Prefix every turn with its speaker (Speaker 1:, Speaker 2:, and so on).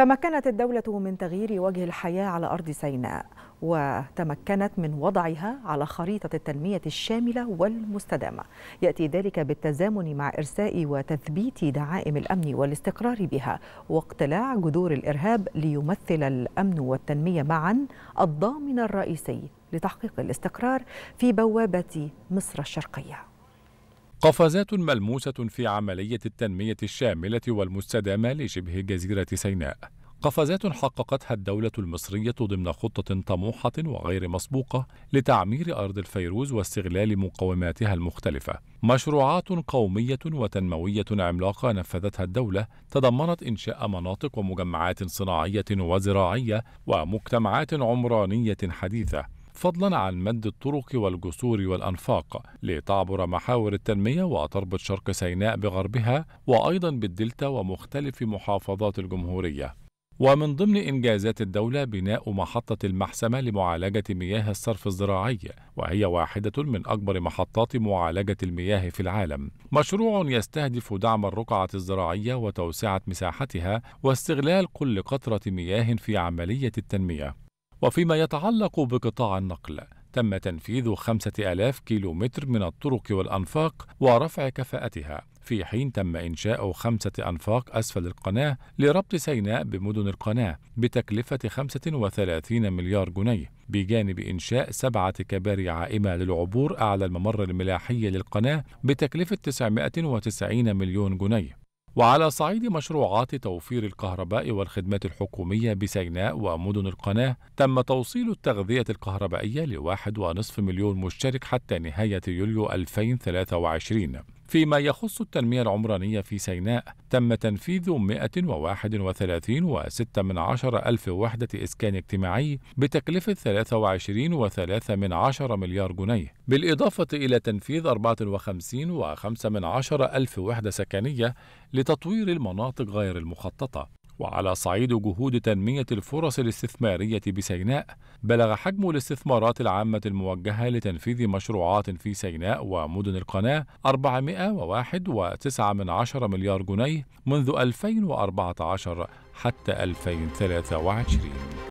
Speaker 1: تمكنت الدولة من تغيير وجه الحياة على أرض سيناء وتمكنت من وضعها على خريطة التنمية الشاملة والمستدامة يأتي ذلك بالتزامن مع إرساء وتثبيت دعائم الأمن والاستقرار بها واقتلاع جذور الإرهاب ليمثل الأمن والتنمية معا الضامن الرئيسي لتحقيق الاستقرار في بوابة مصر الشرقية
Speaker 2: قفزات ملموسة في عملية التنمية الشاملة والمستدامة لشبه جزيرة سيناء. قفزات حققتها الدولة المصرية ضمن خطة طموحة وغير مسبوقة لتعمير أرض الفيروز واستغلال مقوماتها المختلفة. مشروعات قومية وتنموية عملاقة نفذتها الدولة تضمنت إنشاء مناطق ومجمعات صناعية وزراعية ومجتمعات عمرانية حديثة فضلا عن مد الطرق والجسور والأنفاق لتعبر محاور التنمية وتربط شرق سيناء بغربها وأيضا بالدلتا ومختلف محافظات الجمهورية ومن ضمن إنجازات الدولة بناء محطة المحسمة لمعالجة مياه الصرف الزراعي، وهي واحدة من أكبر محطات معالجة المياه في العالم. مشروع يستهدف دعم الرقعة الزراعية وتوسعة مساحتها واستغلال كل قطرة مياه في عملية التنمية. وفيما يتعلق بقطاع النقل تم تنفيذ 5000 متر من الطرق والأنفاق ورفع كفاءتها في حين تم إنشاء خمسة أنفاق أسفل القناة لربط سيناء بمدن القناة بتكلفة 35 مليار جنيه بجانب إنشاء سبعة كباري عائمة للعبور أعلى الممر الملاحي للقناة بتكلفة 990 مليون جنيه وعلى صعيد مشروعات توفير الكهرباء والخدمات الحكومية بسيناء ومدن القناة تم توصيل التغذية الكهربائية لواحد ونصف مليون مشترك حتى نهاية يوليو 2023 فيما يخص التنمية العمرانية في سيناء تم تنفيذ 131 وستة من عشر ألف وحدة إسكان اجتماعي بتكلفة 23 وثلاثة من عشر مليار جنيه بالإضافة إلى تنفيذ 54 وخمسة من عشر ألف وحدة سكنية لتطوير المناطق غير المخططة وعلى صعيد جهود تنمية الفرص الاستثمارية بسيناء بلغ حجم الاستثمارات العامة الموجهة لتنفيذ مشروعات في سيناء ومدن القناة 401.9 مليار جنيه منذ 2014 حتى 2023